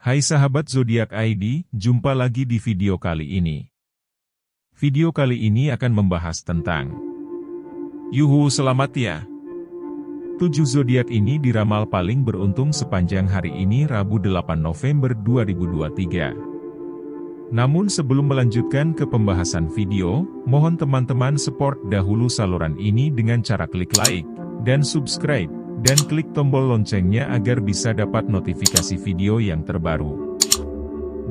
Hai sahabat zodiak ID, jumpa lagi di video kali ini. Video kali ini akan membahas tentang Yuhu selamat ya. Tujuh zodiak ini diramal paling beruntung sepanjang hari ini Rabu 8 November 2023. Namun sebelum melanjutkan ke pembahasan video, mohon teman-teman support dahulu saluran ini dengan cara klik like dan subscribe dan klik tombol loncengnya agar bisa dapat notifikasi video yang terbaru.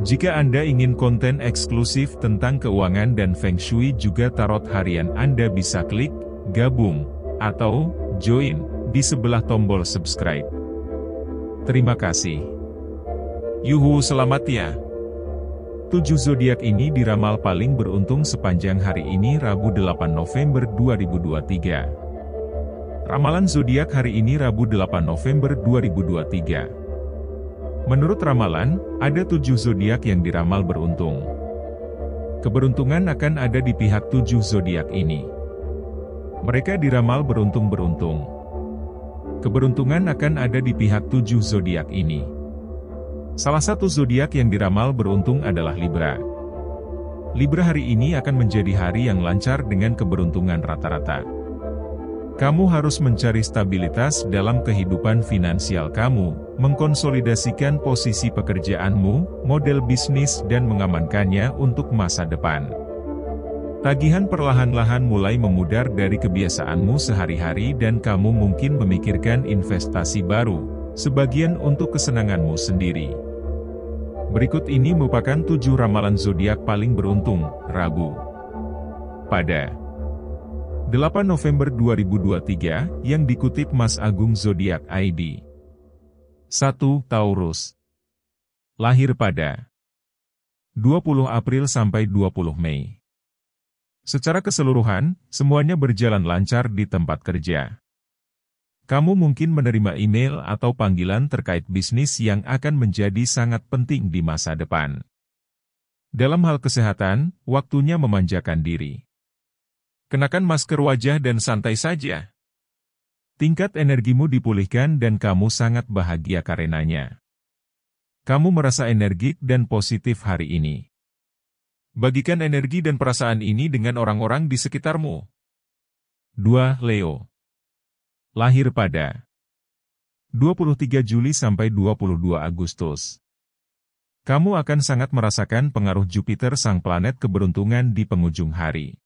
Jika Anda ingin konten eksklusif tentang keuangan dan Feng Shui juga tarot harian Anda bisa klik, gabung, atau join, di sebelah tombol subscribe. Terima kasih. Yuhu selamat ya. Tujuh zodiak ini diramal paling beruntung sepanjang hari ini Rabu 8 November 2023. Ramalan zodiak hari ini Rabu 8 November 2023. Menurut ramalan, ada tujuh zodiak yang diramal beruntung. Keberuntungan akan ada di pihak tujuh zodiak ini. Mereka diramal beruntung-beruntung. Keberuntungan akan ada di pihak tujuh zodiak ini. Salah satu zodiak yang diramal beruntung adalah Libra. Libra hari ini akan menjadi hari yang lancar dengan keberuntungan rata-rata kamu harus mencari stabilitas dalam kehidupan finansial kamu, mengkonsolidasikan posisi pekerjaanmu, model bisnis dan mengamankannya untuk masa depan. Tagihan perlahan-lahan mulai memudar dari kebiasaanmu sehari-hari dan kamu mungkin memikirkan investasi baru, sebagian untuk kesenanganmu sendiri. Berikut ini merupakan tujuh ramalan zodiak paling beruntung, Rabu. Pada 8 November 2023, yang dikutip Mas Agung Zodiak ID. 1. Taurus. Lahir pada 20 April sampai 20 Mei. Secara keseluruhan, semuanya berjalan lancar di tempat kerja. Kamu mungkin menerima email atau panggilan terkait bisnis yang akan menjadi sangat penting di masa depan. Dalam hal kesehatan, waktunya memanjakan diri. Kenakan masker wajah dan santai saja. Tingkat energimu dipulihkan dan kamu sangat bahagia karenanya. Kamu merasa energik dan positif hari ini. Bagikan energi dan perasaan ini dengan orang-orang di sekitarmu. 2. Leo Lahir pada 23 Juli sampai 22 Agustus. Kamu akan sangat merasakan pengaruh Jupiter sang planet keberuntungan di penghujung hari.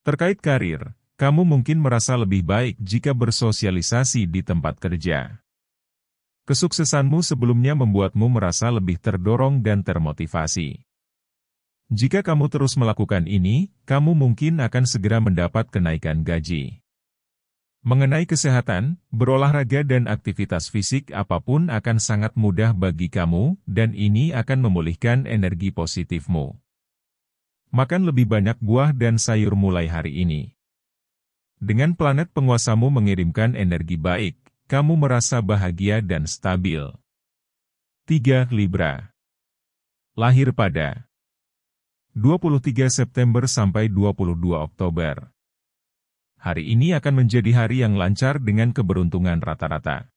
Terkait karir, kamu mungkin merasa lebih baik jika bersosialisasi di tempat kerja. Kesuksesanmu sebelumnya membuatmu merasa lebih terdorong dan termotivasi. Jika kamu terus melakukan ini, kamu mungkin akan segera mendapat kenaikan gaji. Mengenai kesehatan, berolahraga dan aktivitas fisik apapun akan sangat mudah bagi kamu, dan ini akan memulihkan energi positifmu. Makan lebih banyak buah dan sayur mulai hari ini. Dengan planet penguasamu mengirimkan energi baik, kamu merasa bahagia dan stabil. 3. Libra Lahir pada 23 September sampai 22 Oktober. Hari ini akan menjadi hari yang lancar dengan keberuntungan rata-rata.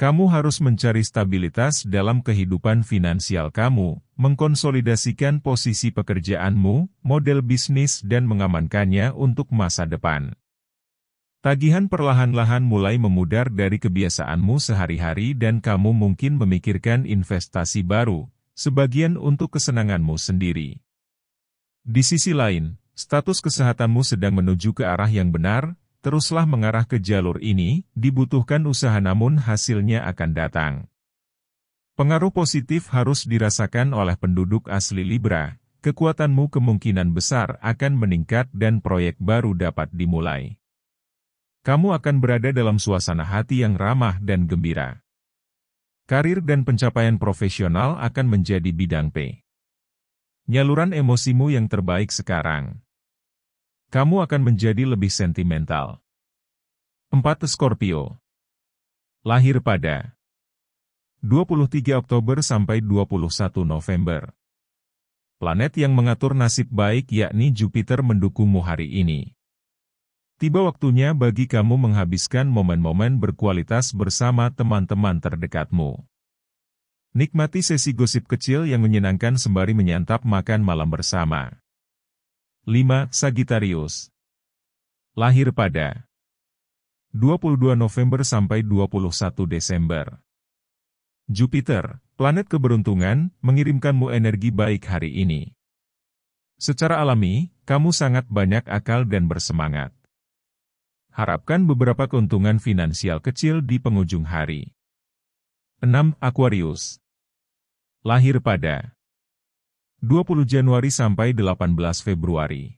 Kamu harus mencari stabilitas dalam kehidupan finansial kamu, mengkonsolidasikan posisi pekerjaanmu, model bisnis dan mengamankannya untuk masa depan. Tagihan perlahan-lahan mulai memudar dari kebiasaanmu sehari-hari dan kamu mungkin memikirkan investasi baru, sebagian untuk kesenanganmu sendiri. Di sisi lain, status kesehatanmu sedang menuju ke arah yang benar, teruslah mengarah ke jalur ini, dibutuhkan usaha namun hasilnya akan datang. Pengaruh positif harus dirasakan oleh penduduk asli Libra, kekuatanmu kemungkinan besar akan meningkat dan proyek baru dapat dimulai. Kamu akan berada dalam suasana hati yang ramah dan gembira. Karir dan pencapaian profesional akan menjadi bidang P. Nyaluran emosimu yang terbaik sekarang. Kamu akan menjadi lebih sentimental. 4. Scorpio Lahir pada 23 Oktober sampai 21 November Planet yang mengatur nasib baik yakni Jupiter mendukungmu hari ini. Tiba waktunya bagi kamu menghabiskan momen-momen berkualitas bersama teman-teman terdekatmu. Nikmati sesi gosip kecil yang menyenangkan sembari menyantap makan malam bersama. 5. Sagittarius Lahir pada 22 November sampai 21 Desember. Jupiter, planet keberuntungan, mengirimkanmu energi baik hari ini. Secara alami, kamu sangat banyak akal dan bersemangat. Harapkan beberapa keuntungan finansial kecil di penghujung hari. 6. Aquarius Lahir pada 20 Januari sampai 18 Februari.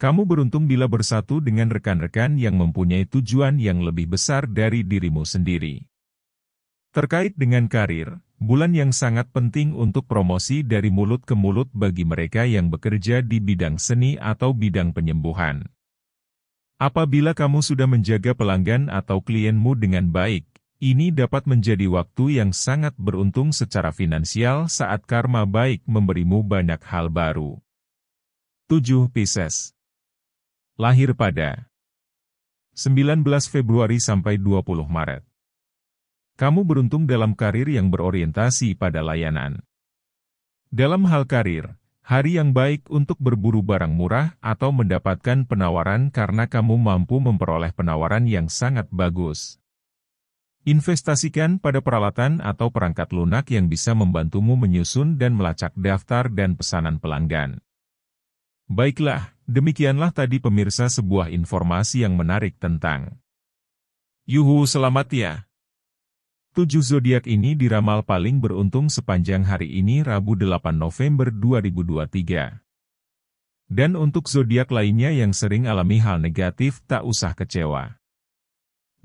Kamu beruntung bila bersatu dengan rekan-rekan yang mempunyai tujuan yang lebih besar dari dirimu sendiri. Terkait dengan karir, bulan yang sangat penting untuk promosi dari mulut ke mulut bagi mereka yang bekerja di bidang seni atau bidang penyembuhan. Apabila kamu sudah menjaga pelanggan atau klienmu dengan baik, ini dapat menjadi waktu yang sangat beruntung secara finansial saat karma baik memberimu banyak hal baru. 7 Pisces Lahir pada 19 Februari sampai 20 Maret. Kamu beruntung dalam karir yang berorientasi pada layanan. Dalam hal karir, hari yang baik untuk berburu barang murah atau mendapatkan penawaran karena kamu mampu memperoleh penawaran yang sangat bagus. Investasikan pada peralatan atau perangkat lunak yang bisa membantumu menyusun dan melacak daftar dan pesanan pelanggan. Baiklah, demikianlah tadi pemirsa sebuah informasi yang menarik tentang Yuhu selamat ya. Tujuh zodiak ini diramal paling beruntung sepanjang hari ini Rabu 8 November 2023. Dan untuk zodiak lainnya yang sering alami hal negatif tak usah kecewa.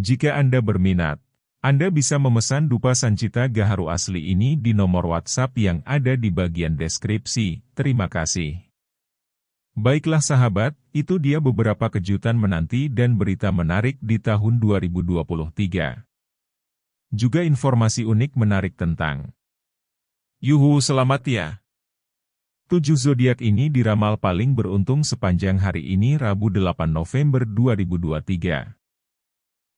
jika Anda berminat, Anda bisa memesan dupa sancita gaharu asli ini di nomor WhatsApp yang ada di bagian deskripsi. Terima kasih. Baiklah sahabat, itu dia beberapa kejutan menanti dan berita menarik di tahun 2023. Juga informasi unik menarik tentang Yuhu selamat ya. Tujuh zodiak ini diramal paling beruntung sepanjang hari ini Rabu 8 November 2023.